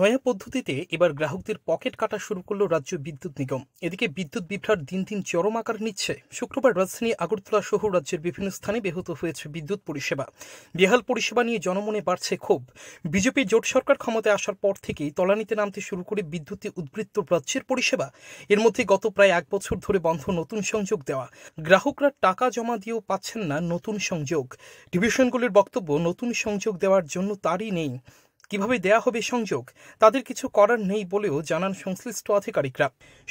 নয়া পদ্ধতিতে এবার গ্রাহকদের পকেট কাটা শুরু করল রাজ্য বিদ্যুৎ নিগম এদিকে বিদ্যুৎ বিভ্রাট দিন দিন চরম আকার নিচ্ছে শুক্রবার রাজধানী আগরতলা সহ রাজ্যের বিভিন্ন স্থানে ব্যাহত হয়েছে বিদ্যুৎ পরিষেবা বেহাল পরিষেবা নিয়ে জনমনে বাড়ছে ক্ষোভ বিজেপি জোট সরকার ক্ষমতায় আসার পর থেকেই তলানিতে নামতে শুরু করে বিদ্যুতে উদ্বৃত্ত রাজ্যের পরিষেবা এর মধ্যে গত প্রায় এক বছর ধরে বন্ধ নতুন সংযোগ দেওয়া গ্রাহকরা টাকা জমা দিয়েও পাচ্ছেন না নতুন সংযোগ ডিভিশনগুলির বক্তব্য নতুন সংযোগ দেওয়ার জন্য তারই নেই কিভাবে দেয়া হবে সংযোগ তাদের কিছু করার নেই বলেও জানান সংশ্লিষ্ট আধিকারিকরা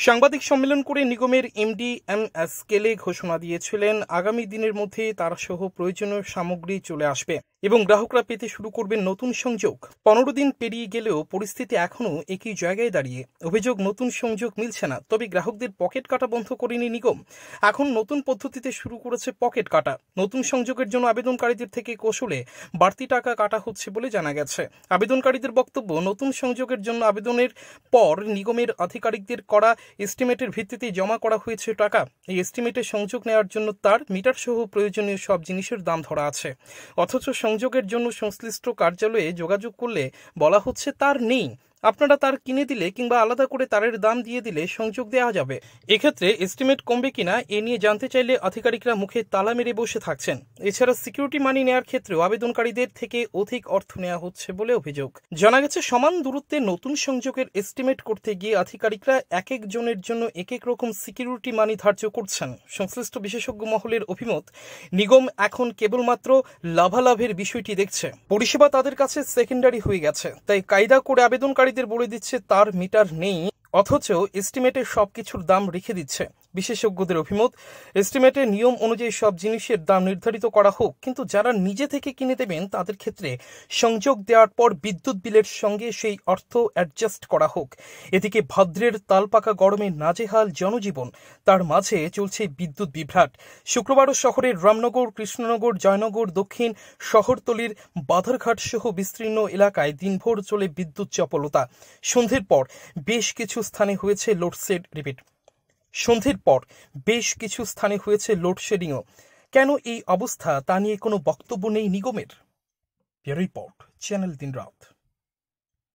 সাংবাদিক সম্মেলন করে নিগমের এমডি এম এস কেলে ঘোষণা দিয়েছিলেন আগামী দিনের মধ্যে তারা সহ প্রয়োজনীয় সামগ্রী চলে আসবে এবং গ্রাহকরা পেতে শুরু করবেন নতুন সংযোগ পনেরো দিন পেরিয়ে গেলেও পরিস্থিতি এখনও একই জায়গায় দাঁড়িয়ে অভিযোগ নতুন সংযোগ মিলছে না তবে গ্রাহকদের পকেট কাটা বন্ধ করেনি নিগম এখন নতুন পদ্ধতিতে শুরু করেছে পকেট কাটা নতুন সংযোগের জন্য আবেদনকারীদের থেকে কৌশলে বাড়তি টাকা কাটা হচ্ছে বলে জানা গেছে আবেদন আবেদনকারীদের বক্তব্য নতুন সংযোগের জন্য আবেদনের পর নিগমের আধিকারিকদের করা এস্টিমেটের ভিত্তিতে জমা করা হয়েছে টাকা এই এস্টিমেটে সংযোগ নেওয়ার জন্য তার মিটারসহ প্রয়োজনীয় সব জিনিসের দাম ধরা আছে অথচ সংযোগের জন্য সংশ্লিষ্ট কার্যালয়ে যোগাযোগ করলে বলা হচ্ছে তার নেই আপনারা তার কিনে দিলে কিংবা আলাদা করে তারের দাম দিয়ে দিলে সংযোগ দেওয়া যাবে এক্ষেত্রে এস্টিমেট কমবে কিনা এ নিয়ে জানতে চাইলে আধিকারিকরা মুখে তালা মেরে বসে থাকছেন এছাড়া সিকিউরিটি মানি নেওয়ার ক্ষেত্রেও আবেদনকারীদের থেকে অধিক অর্থ নেওয়া হচ্ছে বলে অভিযোগ জানা গেছে সমান দূরত্বে নতুন সংযোগের এস্টিমেট করতে গিয়ে আধিকারিকরা এক এক জনের জন্য এক এক রকম সিকিউরিটি মানি ধার্য করছেন সংশ্লিষ্ট বিশেষজ্ঞ মহলের অভিমত নিগম এখন কেবলমাত্র লাভালাভের বিষয়টি দেখছে পরিষেবা তাদের কাছে সেকেন্ডারি হয়ে গেছে তাই কায়দা করে আবেদনকারী ব্যবহারকারীদের বলে দিচ্ছে তার মিটার নেই অথচ এস্টিমেটে সব কিছুর দাম রেখে দিচ্ছে বিশেষজ্ঞদের অভিমত এস্টিমেটে নিয়ম অনুযায়ী সব জিনিসের দাম নির্ধারিত করা হোক কিন্তু যারা নিজে থেকে কিনে দেবেন তাদের ক্ষেত্রে সংযোগ দেওয়ার পর বিদ্যুৎ বিলের সঙ্গে সেই অর্থ অ্যাডজাস্ট করা হোক এদিকে ভাদ্রের তালপাকা গরমে নাজেহাল জনজীবন তার মাঝে চলছে বিদ্যুৎ বিভ্রাট শুক্রবারও শহরের রামনগর কৃষ্ণনগর জয়নগর দক্ষিণ শহরতলির বাধারঘাট সহ বিস্তীর্ণ এলাকায় দিনভর চলে বিদ্যুৎ চপলতা সন্ধ্যের পর বেশ কিছু কিছু স্থানে হয়েছে লোডশেড রিপিট সন্ধ্যের পর বেশ কিছু স্থানে হয়েছে লোডশেডিংও কেন এই অবস্থা তা নিয়ে কোনো বক্তব্য নেই নিগমের রিপোর্ট চ্যানেল দিন রাউথ